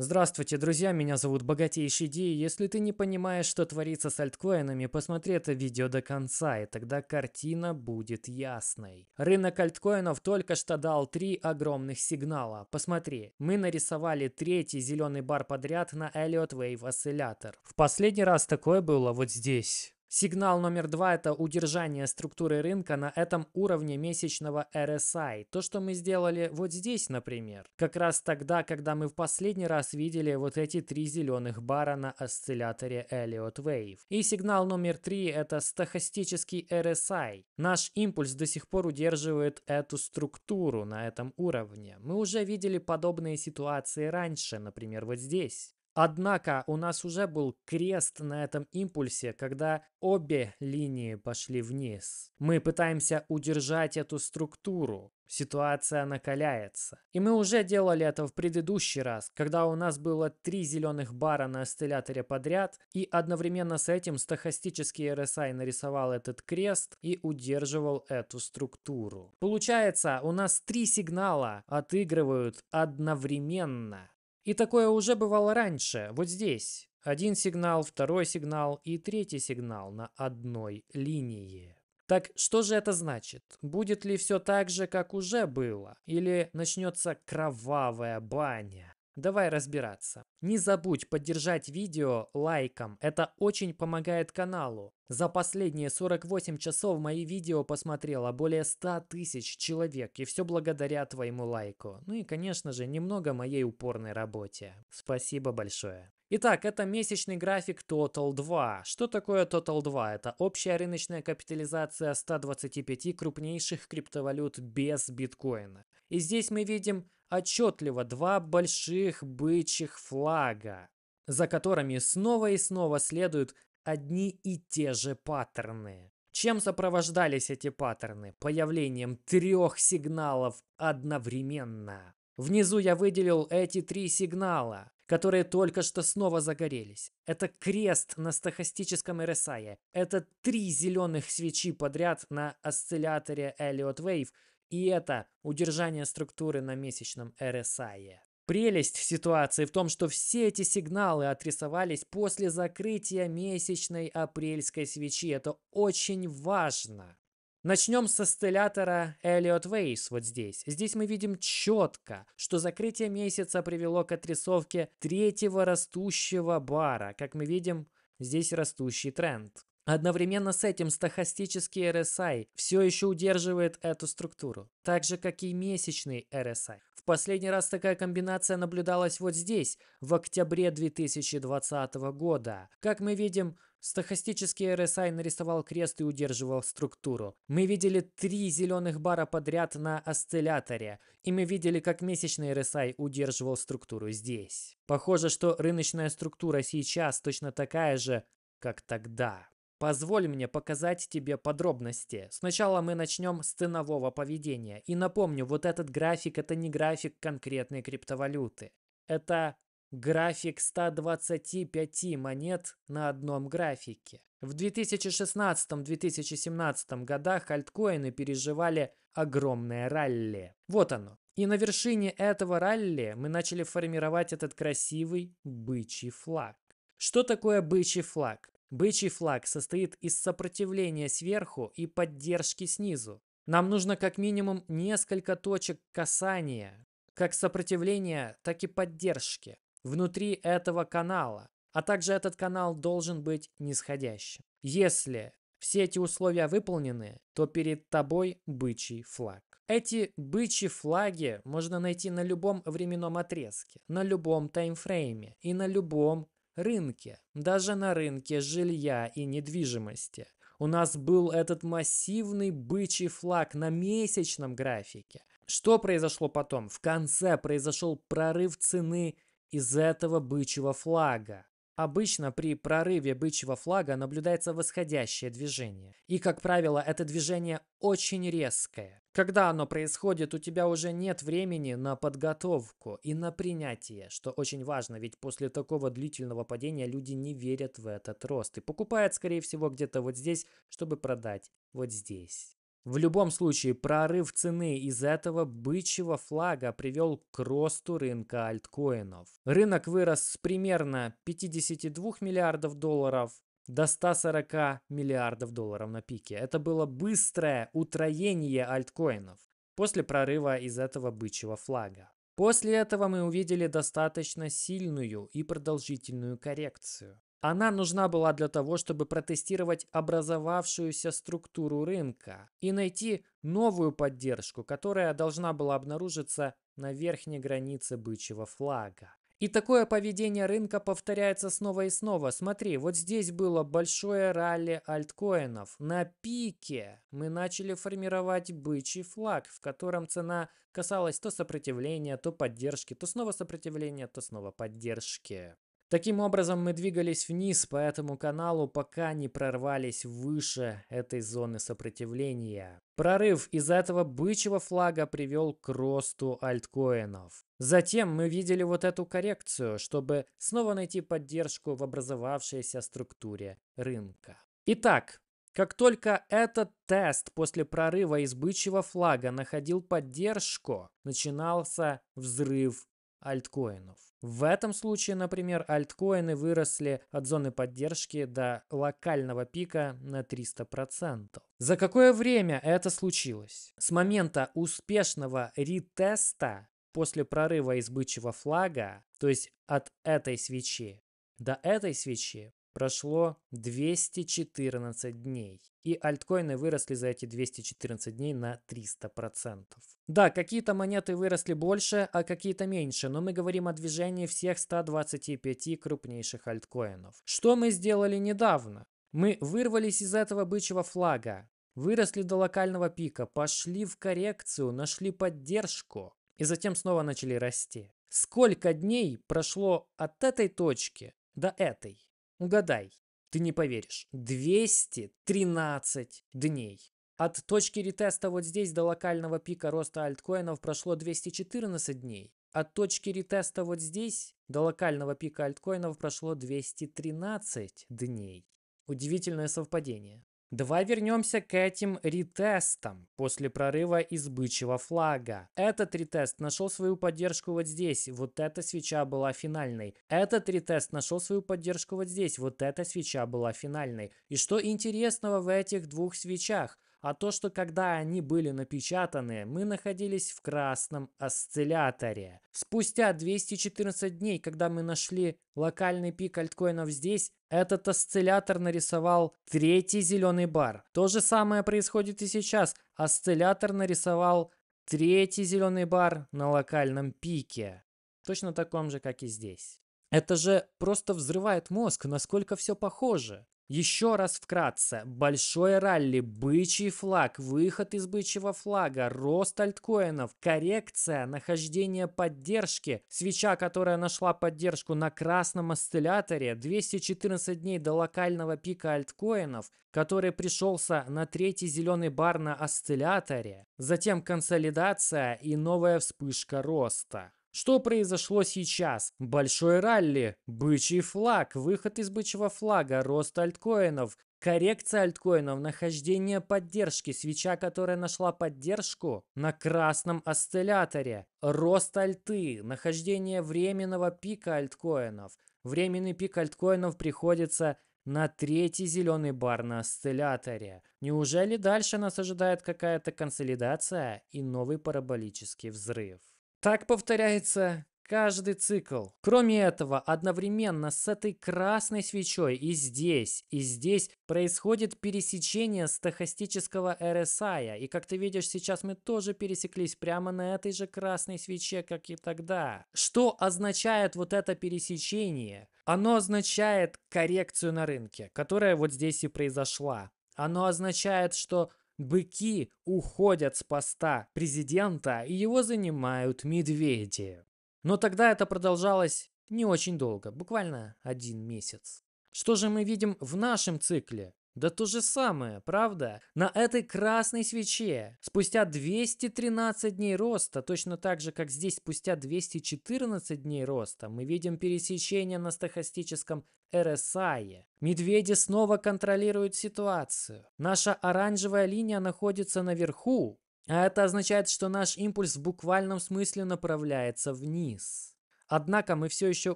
Здравствуйте, друзья, меня зовут Богатейший Ди. Если ты не понимаешь, что творится с альткоинами, посмотри это видео до конца, и тогда картина будет ясной. Рынок альткоинов только что дал три огромных сигнала. Посмотри, мы нарисовали третий зеленый бар подряд на Elliot Wave Oscillator. В последний раз такое было вот здесь. Сигнал номер два – это удержание структуры рынка на этом уровне месячного RSI. То, что мы сделали вот здесь, например. Как раз тогда, когда мы в последний раз видели вот эти три зеленых бара на осцилляторе Elliott Wave. И сигнал номер три – это стохастический RSI. Наш импульс до сих пор удерживает эту структуру на этом уровне. Мы уже видели подобные ситуации раньше, например, вот здесь. Однако у нас уже был крест на этом импульсе, когда обе линии пошли вниз. Мы пытаемся удержать эту структуру. Ситуация накаляется. И мы уже делали это в предыдущий раз, когда у нас было три зеленых бара на осцилляторе подряд, и одновременно с этим стохастический RSI нарисовал этот крест и удерживал эту структуру. Получается, у нас три сигнала отыгрывают одновременно. И такое уже бывало раньше, вот здесь. Один сигнал, второй сигнал и третий сигнал на одной линии. Так что же это значит? Будет ли все так же, как уже было? Или начнется кровавая баня? Давай разбираться. Не забудь поддержать видео лайком, это очень помогает каналу. За последние 48 часов мои видео посмотрело более 100 тысяч человек, и все благодаря твоему лайку. Ну и, конечно же, немного моей упорной работе. Спасибо большое. Итак, это месячный график Total 2. Что такое Total 2? Это общая рыночная капитализация 125 крупнейших криптовалют без биткоина. И здесь мы видим отчетливо два больших бычьих флага, за которыми снова и снова следуют одни и те же паттерны. Чем сопровождались эти паттерны? Появлением трех сигналов одновременно. Внизу я выделил эти три сигнала, которые только что снова загорелись. Это крест на стохастическом РСАе. Это три зеленых свечи подряд на осцилляторе Elliot Wave – и это удержание структуры на месячном RSI. Прелесть в ситуации в том, что все эти сигналы отрисовались после закрытия месячной апрельской свечи. Это очень важно. Начнем с осциллятора Elliot Waves вот здесь. Здесь мы видим четко, что закрытие месяца привело к отрисовке третьего растущего бара. Как мы видим, здесь растущий тренд. Одновременно с этим стохастический RSI все еще удерживает эту структуру, так же как и месячный RSI. В последний раз такая комбинация наблюдалась вот здесь, в октябре 2020 года. Как мы видим, стохастический RSI нарисовал крест и удерживал структуру. Мы видели три зеленых бара подряд на осцилляторе, и мы видели, как месячный RSI удерживал структуру здесь. Похоже, что рыночная структура сейчас точно такая же, как тогда. Позволь мне показать тебе подробности. Сначала мы начнем с ценового поведения. И напомню, вот этот график – это не график конкретной криптовалюты. Это график 125 монет на одном графике. В 2016-2017 годах альткоины переживали огромное ралли. Вот оно. И на вершине этого ралли мы начали формировать этот красивый бычий флаг. Что такое бычий флаг? Бычий флаг состоит из сопротивления сверху и поддержки снизу. Нам нужно как минимум несколько точек касания, как сопротивления, так и поддержки, внутри этого канала, а также этот канал должен быть нисходящим. Если все эти условия выполнены, то перед тобой бычий флаг. Эти бычьи флаги можно найти на любом временном отрезке, на любом таймфрейме и на любом рынке, даже на рынке жилья и недвижимости. У нас был этот массивный бычий флаг на месячном графике. Что произошло потом? В конце произошел прорыв цены из этого бычьего флага. Обычно при прорыве бычьего флага наблюдается восходящее движение. И, как правило, это движение очень резкое. Когда оно происходит, у тебя уже нет времени на подготовку и на принятие, что очень важно, ведь после такого длительного падения люди не верят в этот рост и покупают, скорее всего, где-то вот здесь, чтобы продать вот здесь. В любом случае, прорыв цены из этого бычьего флага привел к росту рынка альткоинов. Рынок вырос с примерно 52 миллиардов долларов до 140 миллиардов долларов на пике. Это было быстрое утроение альткоинов после прорыва из этого бычьего флага. После этого мы увидели достаточно сильную и продолжительную коррекцию. Она нужна была для того, чтобы протестировать образовавшуюся структуру рынка и найти новую поддержку, которая должна была обнаружиться на верхней границе бычьего флага. И такое поведение рынка повторяется снова и снова. Смотри, вот здесь было большое ралли альткоинов. На пике мы начали формировать бычий флаг, в котором цена касалась то сопротивления, то поддержки, то снова сопротивления, то снова поддержки. Таким образом, мы двигались вниз по этому каналу, пока не прорвались выше этой зоны сопротивления. Прорыв из за этого бычьего флага привел к росту альткоинов. Затем мы видели вот эту коррекцию, чтобы снова найти поддержку в образовавшейся структуре рынка. Итак, как только этот тест после прорыва из бычьего флага находил поддержку, начинался взрыв альткоинов. В этом случае, например, альткоины выросли от зоны поддержки до локального пика на 300%. За какое время это случилось? С момента успешного ретеста после прорыва из бычьего флага, то есть от этой свечи, до этой свечи прошло 214 дней. И альткоины выросли за эти 214 дней на 300%. Да, какие-то монеты выросли больше, а какие-то меньше, но мы говорим о движении всех 125 крупнейших альткоинов. Что мы сделали недавно? Мы вырвались из этого бычьего флага, выросли до локального пика, пошли в коррекцию, нашли поддержку и затем снова начали расти. Сколько дней прошло от этой точки до этой? Угадай, ты не поверишь. 213 дней. От точки ретеста вот здесь до локального пика роста альткоинов прошло 214 дней. От точки ретеста вот здесь до локального пика альткоинов прошло 213 дней. Удивительное совпадение. Давай вернемся к этим ретестам после прорыва из бычьего флага. Этот ретест нашел свою поддержку вот здесь, вот эта свеча была финальной. Этот ретест нашел свою поддержку вот здесь, вот эта свеча была финальной. И что интересного в этих двух свечах? А то, что когда они были напечатаны, мы находились в красном осцилляторе. Спустя 214 дней, когда мы нашли локальный пик альткоинов здесь, этот осциллятор нарисовал третий зеленый бар. То же самое происходит и сейчас. Осциллятор нарисовал третий зеленый бар на локальном пике. Точно таком же, как и здесь. Это же просто взрывает мозг, насколько все похоже. Еще раз вкратце. Большой ралли, бычий флаг, выход из бычьего флага, рост альткоинов, коррекция, нахождение поддержки, свеча, которая нашла поддержку на красном осцилляторе, 214 дней до локального пика альткоинов, который пришелся на третий зеленый бар на осцилляторе, затем консолидация и новая вспышка роста. Что произошло сейчас? Большой ралли, бычий флаг, выход из бычьего флага, рост альткоинов, коррекция альткоинов, нахождение поддержки, свеча, которая нашла поддержку на красном осцилляторе, рост альты, нахождение временного пика альткоинов. Временный пик альткоинов приходится на третий зеленый бар на осцилляторе. Неужели дальше нас ожидает какая-то консолидация и новый параболический взрыв? Так повторяется каждый цикл. Кроме этого, одновременно с этой красной свечой и здесь, и здесь происходит пересечение стохастического RSI. И как ты видишь, сейчас мы тоже пересеклись прямо на этой же красной свече, как и тогда. Что означает вот это пересечение? Оно означает коррекцию на рынке, которая вот здесь и произошла. Оно означает, что Быки уходят с поста президента, и его занимают медведи. Но тогда это продолжалось не очень долго, буквально один месяц. Что же мы видим в нашем цикле? Да то же самое, правда? На этой красной свече спустя 213 дней роста, точно так же, как здесь спустя 214 дней роста, мы видим пересечение на стохастическом РСАе. Медведи снова контролируют ситуацию. Наша оранжевая линия находится наверху, а это означает, что наш импульс в буквальном смысле направляется вниз. Однако мы все еще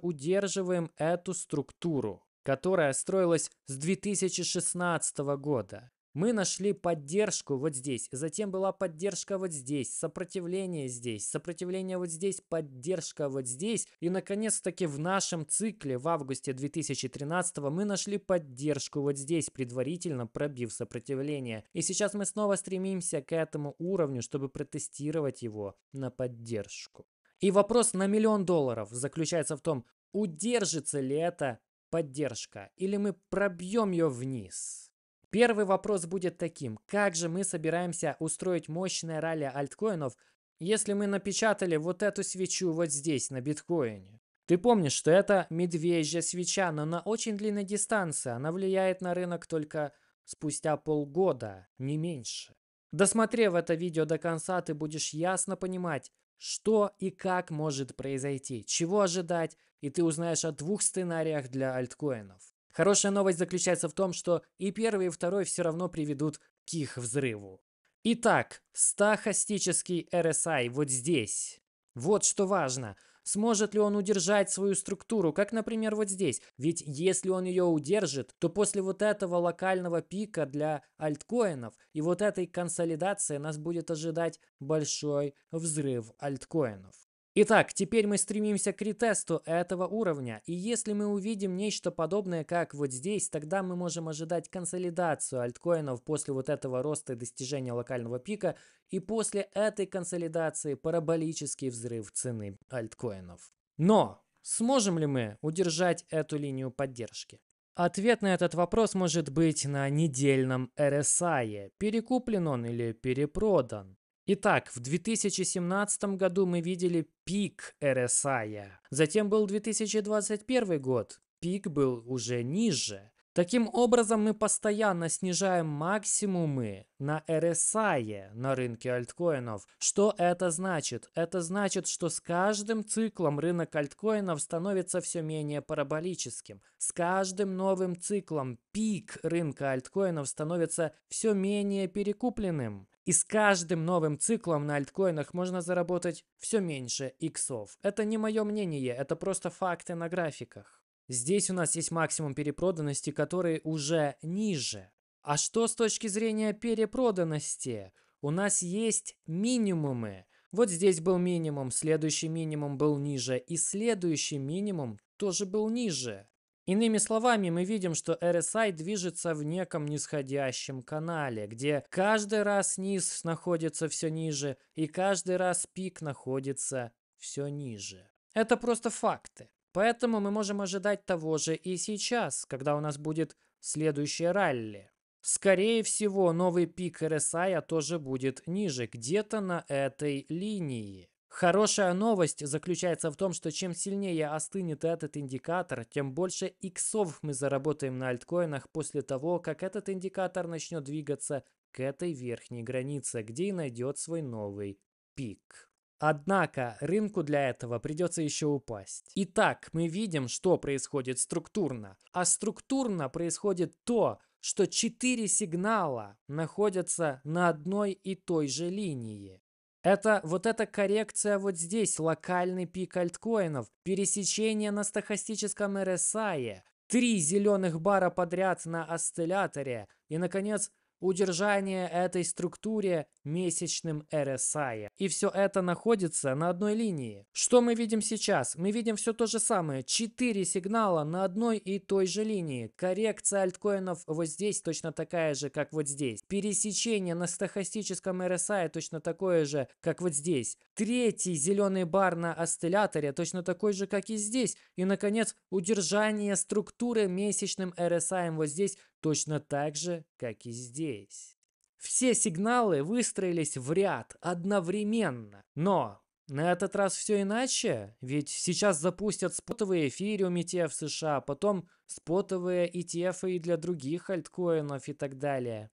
удерживаем эту структуру которая строилась с 2016 года. Мы нашли поддержку вот здесь, затем была поддержка вот здесь, сопротивление здесь, сопротивление вот здесь, поддержка вот здесь. И, наконец-таки, в нашем цикле в августе 2013 мы нашли поддержку вот здесь, предварительно пробив сопротивление. И сейчас мы снова стремимся к этому уровню, чтобы протестировать его на поддержку. И вопрос на миллион долларов заключается в том, удержится ли это поддержка, или мы пробьем ее вниз. Первый вопрос будет таким. Как же мы собираемся устроить мощное ралли альткоинов, если мы напечатали вот эту свечу вот здесь, на биткоине? Ты помнишь, что это медвежья свеча, но на очень длинной дистанции. Она влияет на рынок только спустя полгода, не меньше. Досмотрев это видео до конца, ты будешь ясно понимать, что и как может произойти, чего ожидать, и ты узнаешь о двух сценариях для альткоинов. Хорошая новость заключается в том, что и первый, и второй все равно приведут к их взрыву. Итак, стахастический RSI вот здесь. Вот что важно. Сможет ли он удержать свою структуру, как, например, вот здесь? Ведь если он ее удержит, то после вот этого локального пика для альткоинов и вот этой консолидации нас будет ожидать большой взрыв альткоинов. Итак, теперь мы стремимся к ретесту этого уровня, и если мы увидим нечто подобное, как вот здесь, тогда мы можем ожидать консолидацию альткоинов после вот этого роста и достижения локального пика, и после этой консолидации параболический взрыв цены альткоинов. Но сможем ли мы удержать эту линию поддержки? Ответ на этот вопрос может быть на недельном RSI. Перекуплен он или перепродан? Итак, в 2017 году мы видели пик RSI. Затем был 2021 год. Пик был уже ниже. Таким образом, мы постоянно снижаем максимумы на RSI на рынке альткоинов. Что это значит? Это значит, что с каждым циклом рынок альткоинов становится все менее параболическим. С каждым новым циклом пик рынка альткоинов становится все менее перекупленным. И с каждым новым циклом на альткоинах можно заработать все меньше иксов. Это не мое мнение, это просто факты на графиках. Здесь у нас есть максимум перепроданности, который уже ниже. А что с точки зрения перепроданности? У нас есть минимумы. Вот здесь был минимум, следующий минимум был ниже, и следующий минимум тоже был ниже. Иными словами, мы видим, что RSI движется в неком нисходящем канале, где каждый раз низ находится все ниже и каждый раз пик находится все ниже. Это просто факты. Поэтому мы можем ожидать того же и сейчас, когда у нас будет следующее ралли. Скорее всего, новый пик RSI тоже будет ниже, где-то на этой линии. Хорошая новость заключается в том, что чем сильнее остынет этот индикатор, тем больше иксов мы заработаем на альткоинах после того, как этот индикатор начнет двигаться к этой верхней границе, где и найдет свой новый пик. Однако рынку для этого придется еще упасть. Итак, мы видим, что происходит структурно. А структурно происходит то, что четыре сигнала находятся на одной и той же линии. Это вот эта коррекция вот здесь, локальный пик альткоинов, пересечение на стахастическом RSI, три зеленых бара подряд на осцилляторе и, наконец, удержание этой структуре месячным RSI. И все это находится на одной линии. Что мы видим сейчас? Мы видим все то же самое. Четыре сигнала на одной и той же линии. Коррекция альткоинов вот здесь точно такая же, как вот здесь. Пересечение на стохастическом RSI точно такое же, как вот здесь. Третий зеленый бар на осцилляторе точно такой же, как и здесь. И, наконец, удержание структуры месячным RSI вот здесь Точно так же, как и здесь. Все сигналы выстроились в ряд одновременно. Но на этот раз все иначе, ведь сейчас запустят спотовые эфириум ETF в США, потом спотовые ETF и для других альткоинов и так далее.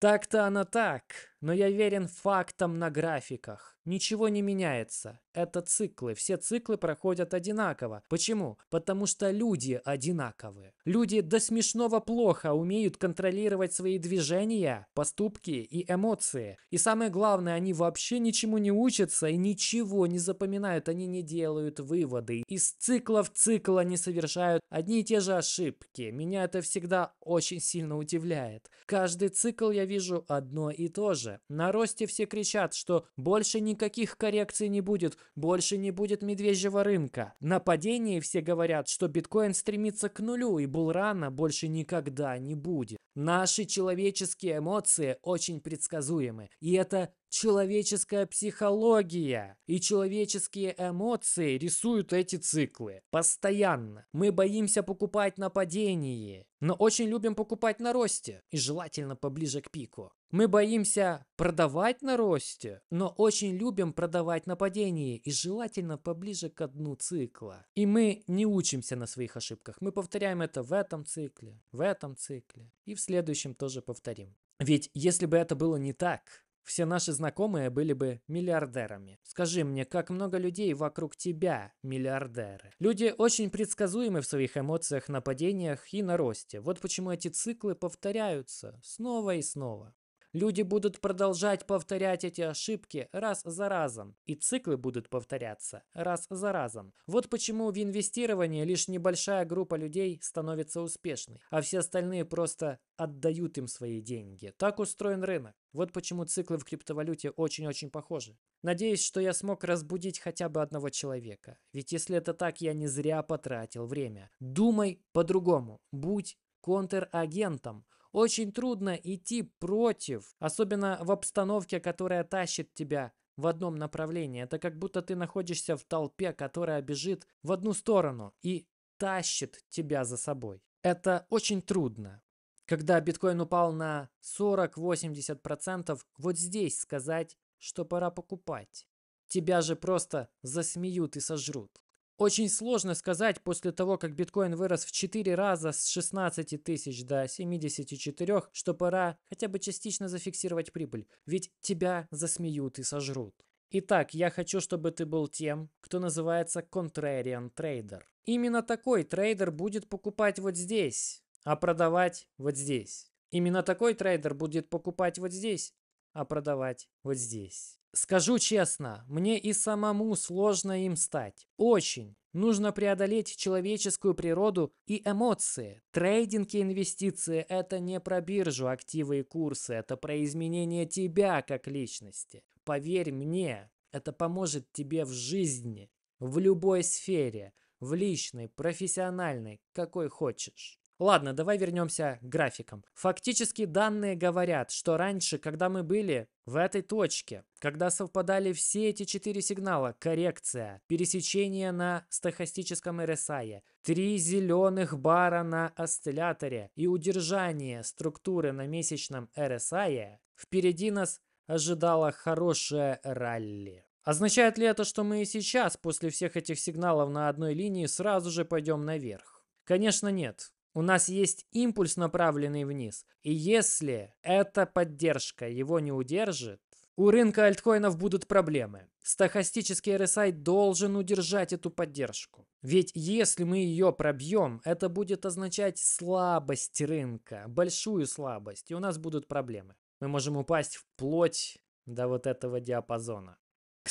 Так-то она так, но я верен фактам на графиках. Ничего не меняется. Это циклы. Все циклы проходят одинаково. Почему? Потому что люди одинаковые. Люди до смешного плохо умеют контролировать свои движения, поступки и эмоции. И самое главное, они вообще ничему не учатся и ничего не запоминают. Они не делают выводы. Из цикла в цикл они совершают одни и те же ошибки. Меня это всегда очень сильно удивляет. Каждый цикл я вижу одно и то же. На росте все кричат, что больше не никаких коррекций не будет, больше не будет медвежьего рынка. На падении все говорят, что биткоин стремится к нулю и булрана больше никогда не будет. Наши человеческие эмоции очень предсказуемы, и это человеческая психология и человеческие эмоции рисуют эти циклы. Постоянно. Мы боимся покупать на падении, но очень любим покупать на росте и желательно поближе к пику. Мы боимся продавать на росте, но очень любим продавать на падении и желательно поближе к дну цикла. И мы не учимся на своих ошибках. Мы повторяем это в этом цикле, в этом цикле и в следующем тоже повторим. Ведь если бы это было не так, все наши знакомые были бы миллиардерами. Скажи мне, как много людей вокруг тебя миллиардеры? Люди очень предсказуемы в своих эмоциях, нападениях и на росте. Вот почему эти циклы повторяются снова и снова. Люди будут продолжать повторять эти ошибки раз за разом, и циклы будут повторяться раз за разом. Вот почему в инвестировании лишь небольшая группа людей становится успешной, а все остальные просто отдают им свои деньги. Так устроен рынок. Вот почему циклы в криптовалюте очень-очень похожи. Надеюсь, что я смог разбудить хотя бы одного человека. Ведь если это так, я не зря потратил время. Думай по-другому. Будь контрагентом. Очень трудно идти против, особенно в обстановке, которая тащит тебя в одном направлении. Это как будто ты находишься в толпе, которая бежит в одну сторону и тащит тебя за собой. Это очень трудно. Когда биткоин упал на 40-80%, вот здесь сказать, что пора покупать. Тебя же просто засмеют и сожрут. Очень сложно сказать после того, как биткоин вырос в 4 раза с 16 тысяч до 74, что пора хотя бы частично зафиксировать прибыль, ведь тебя засмеют и сожрут. Итак, я хочу, чтобы ты был тем, кто называется contrarian трейдер. Именно такой трейдер будет покупать вот здесь, а продавать вот здесь. Именно такой трейдер будет покупать вот здесь, а продавать вот здесь. Скажу честно, мне и самому сложно им стать. Очень. Нужно преодолеть человеческую природу и эмоции. Трейдинг и инвестиции – это не про биржу, активы и курсы. Это про изменение тебя как личности. Поверь мне, это поможет тебе в жизни, в любой сфере, в личной, профессиональной, какой хочешь. Ладно, давай вернемся к графикам. Фактически данные говорят, что раньше, когда мы были в этой точке, когда совпадали все эти четыре сигнала, коррекция, пересечение на стохастическом RSI, три зеленых бара на осцилляторе и удержание структуры на месячном RSI, впереди нас ожидало хорошее ралли. Означает ли это, что мы и сейчас, после всех этих сигналов на одной линии, сразу же пойдем наверх? Конечно, нет. У нас есть импульс, направленный вниз. И если эта поддержка его не удержит, у рынка альткоинов будут проблемы. Стохастический RSI должен удержать эту поддержку. Ведь если мы ее пробьем, это будет означать слабость рынка, большую слабость, и у нас будут проблемы. Мы можем упасть вплоть до вот этого диапазона.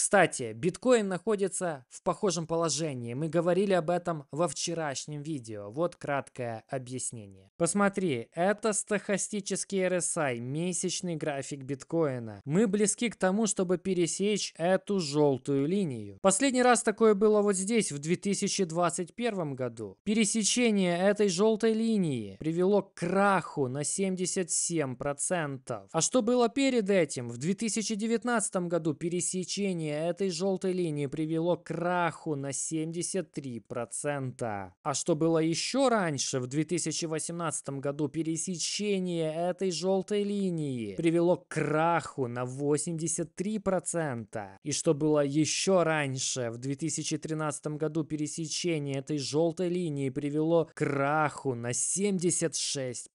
Кстати, биткоин находится в похожем положении. Мы говорили об этом во вчерашнем видео. Вот краткое объяснение. Посмотри, это стохастический RSI, месячный график биткоина. Мы близки к тому, чтобы пересечь эту желтую линию. Последний раз такое было вот здесь, в 2021 году. Пересечение этой желтой линии привело к краху на 77%. А что было перед этим? В 2019 году пересечение Нарушение этой желтой линии привело к краху на 73%. А что было еще раньше, в 2018 году пересечение этой желтой линии привело к краху на 83%. И что было еще раньше, в 2013 году пересечение этой желтой линии привело к краху на 76%.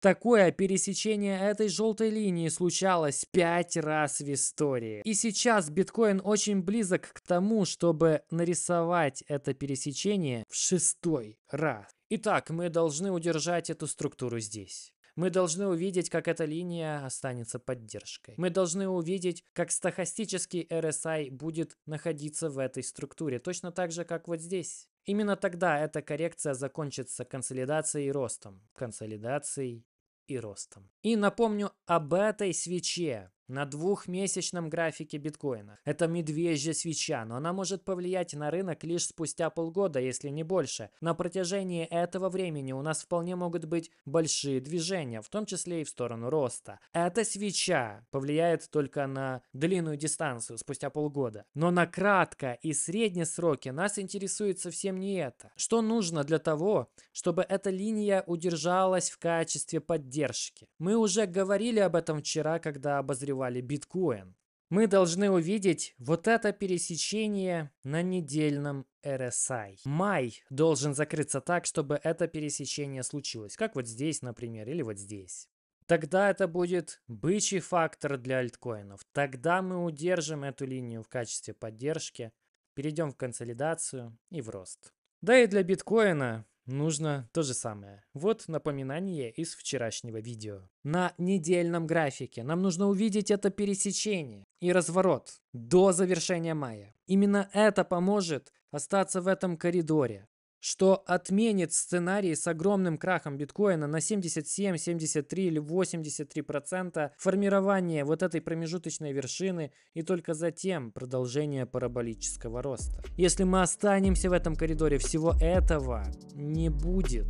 Такое пересечение этой желтой линии случалось 5 раз в истории. И сейчас сейчас биткоин очень близок к тому, чтобы нарисовать это пересечение в шестой раз. Итак, мы должны удержать эту структуру здесь. Мы должны увидеть, как эта линия останется поддержкой. Мы должны увидеть, как стахастический RSI будет находиться в этой структуре, точно так же, как вот здесь. Именно тогда эта коррекция закончится консолидацией и ростом. Консолидацией и ростом. И напомню об этой свече, на двухмесячном графике биткоина. Это медвежья свеча, но она может повлиять на рынок лишь спустя полгода, если не больше. На протяжении этого времени у нас вполне могут быть большие движения, в том числе и в сторону роста. Эта свеча повлияет только на длинную дистанцию, спустя полгода. Но на кратко и средние сроки нас интересует совсем не это. Что нужно для того, чтобы эта линия удержалась в качестве поддержки? Мы уже говорили об этом вчера, когда обозревали развивали биткоин. Мы должны увидеть вот это пересечение на недельном RSI. Май должен закрыться так, чтобы это пересечение случилось, как вот здесь, например, или вот здесь. Тогда это будет бычий фактор для альткоинов. Тогда мы удержим эту линию в качестве поддержки, перейдем в консолидацию и в рост. Да и для биткоина Нужно то же самое. Вот напоминание из вчерашнего видео. На недельном графике нам нужно увидеть это пересечение и разворот до завершения мая. Именно это поможет остаться в этом коридоре что отменит сценарий с огромным крахом биткоина на 77, 73 или 83 процента формирование вот этой промежуточной вершины и только затем продолжение параболического роста. Если мы останемся в этом коридоре, всего этого не будет.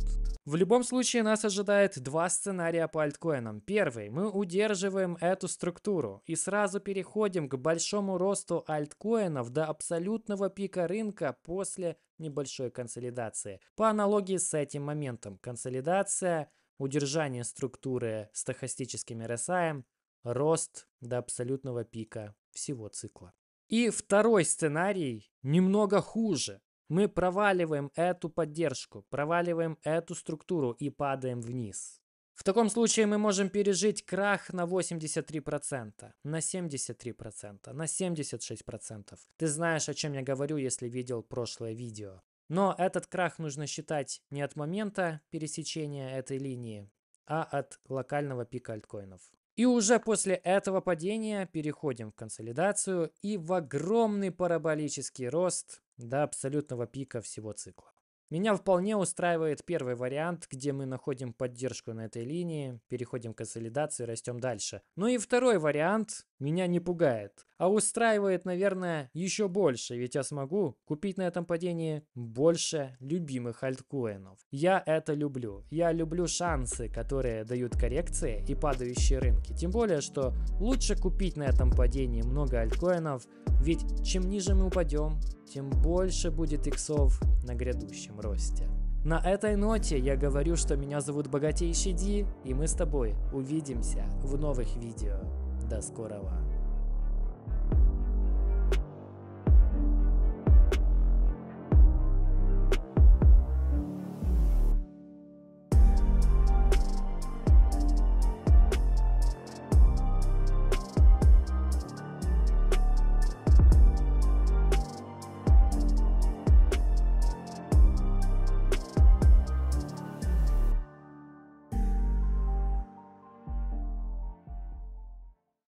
В любом случае нас ожидает два сценария по альткоинам. Первый, мы удерживаем эту структуру и сразу переходим к большому росту альткоинов до абсолютного пика рынка после небольшой консолидации. По аналогии с этим моментом, консолидация, удержание структуры стохастическим RSI, рост до абсолютного пика всего цикла. И второй сценарий немного хуже. Мы проваливаем эту поддержку, проваливаем эту структуру и падаем вниз. В таком случае мы можем пережить крах на 83%, на 73%, на 76%. Ты знаешь, о чем я говорю, если видел прошлое видео. Но этот крах нужно считать не от момента пересечения этой линии, а от локального пика альткоинов. И уже после этого падения переходим в консолидацию и в огромный параболический рост до абсолютного пика всего цикла. Меня вполне устраивает первый вариант, где мы находим поддержку на этой линии, переходим к консолидации, растем дальше. Ну и второй вариант меня не пугает, а устраивает, наверное, еще больше, ведь я смогу купить на этом падении больше любимых альткоинов. Я это люблю. Я люблю шансы, которые дают коррекции и падающие рынки. Тем более, что лучше купить на этом падении много альткоинов, ведь чем ниже мы упадем, тем больше будет иксов на грядущем росте. На этой ноте я говорю, что меня зовут Богатейший Ди, и мы с тобой увидимся в новых видео. До скорого!